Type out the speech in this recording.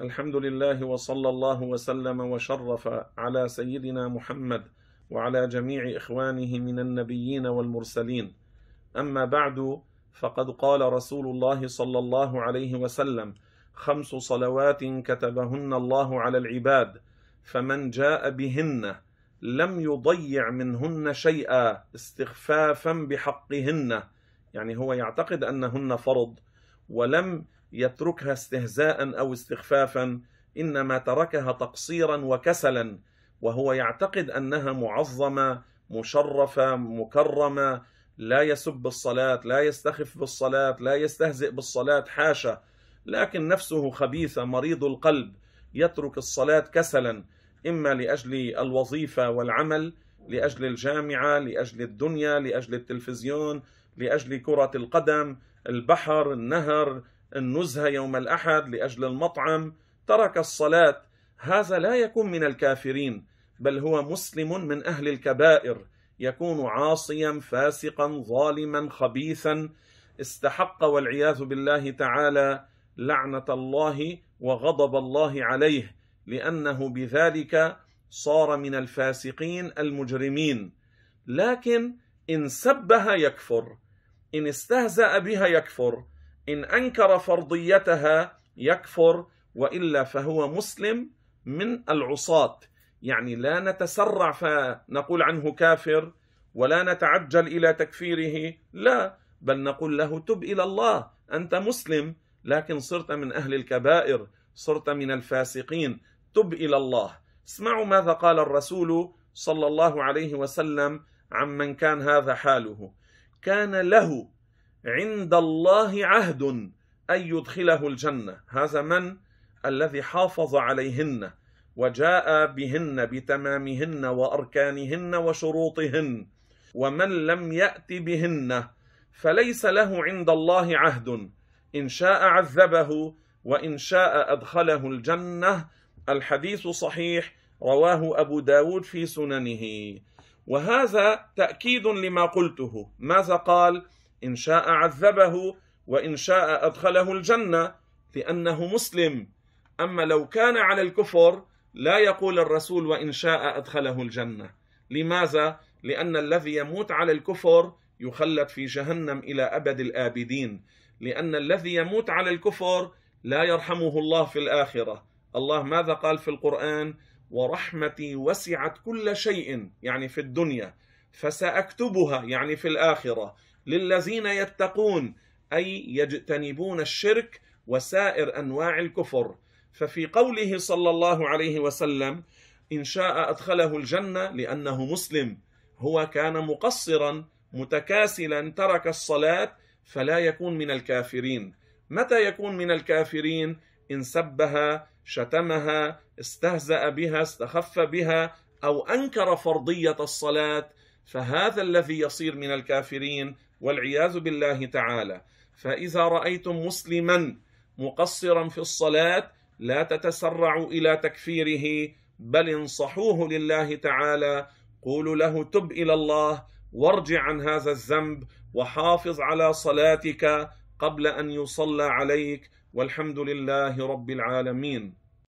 الحمد لله وصلى الله وسلم وشرف على سيدنا محمد وعلى جميع إخوانه من النبيين والمرسلين أما بعد فقد قال رسول الله صلى الله عليه وسلم خمس صلوات كتبهن الله على العباد فمن جاء بهن لم يضيع منهن شيئا استخفافا بحقهن يعني هو يعتقد انهن فرض ولم يتركها استهزاء او استخفافا انما تركها تقصيرا وكسلا وهو يعتقد انها معظمه مشرفه مكرمه لا يسب الصلاه لا يستخف بالصلاه لا يستهزئ بالصلاه حاشا لكن نفسه خبيثه مريض القلب يترك الصلاه كسلا اما لاجل الوظيفه والعمل لاجل الجامعه لاجل الدنيا لاجل التلفزيون لاجل كره القدم البحر النهر النزهة يوم الأحد لأجل المطعم ترك الصلاة هذا لا يكون من الكافرين بل هو مسلم من أهل الكبائر يكون عاصيا فاسقا ظالما خبيثا استحق والعياذ بالله تعالى لعنة الله وغضب الله عليه لأنه بذلك صار من الفاسقين المجرمين لكن إن سبها يكفر إن استهزأ بها يكفر إن أنكر فرضيتها يكفر وإلا فهو مسلم من العصاة يعني لا نتسرع فنقول عنه كافر ولا نتعجل إلى تكفيره لا بل نقول له تب إلى الله أنت مسلم لكن صرت من أهل الكبائر صرت من الفاسقين تب إلى الله اسمعوا ماذا قال الرسول صلى الله عليه وسلم عمن كان هذا حاله كان له عند الله عهد أن يدخله الجنة هذا من الذي حافظ عليهن وجاء بهن بتمامهن وأركانهن وشروطهن ومن لم يأت بهن فليس له عند الله عهد إن شاء عذبه وإن شاء أدخله الجنة الحديث صحيح رواه أبو داود في سننه وهذا تأكيد لما قلته ماذا قال؟ إن شاء عذبه وإن شاء أدخله الجنة لأنه مسلم أما لو كان على الكفر لا يقول الرسول وإن شاء أدخله الجنة لماذا؟ لأن الذي يموت على الكفر يخلد في جهنم إلى أبد الآبدين لأن الذي يموت على الكفر لا يرحمه الله في الآخرة الله ماذا قال في القرآن؟ ورحمتي وسعت كل شيء يعني في الدنيا فساكتبها يعني في الاخره للذين يتقون اي يجتنبون الشرك وسائر انواع الكفر ففي قوله صلى الله عليه وسلم ان شاء ادخله الجنه لانه مسلم هو كان مقصرا متكاسلا ترك الصلاه فلا يكون من الكافرين متى يكون من الكافرين ان سبها شتمها استهزا بها استخف بها او انكر فرضيه الصلاه فهذا الذي يصير من الكافرين والعياذ بالله تعالى فاذا رايتم مسلما مقصرا في الصلاه لا تتسرعوا الى تكفيره بل انصحوه لله تعالى قولوا له تب الى الله وارجع عن هذا الذنب وحافظ على صلاتك قبل ان يصلى عليك والحمد لله رب العالمين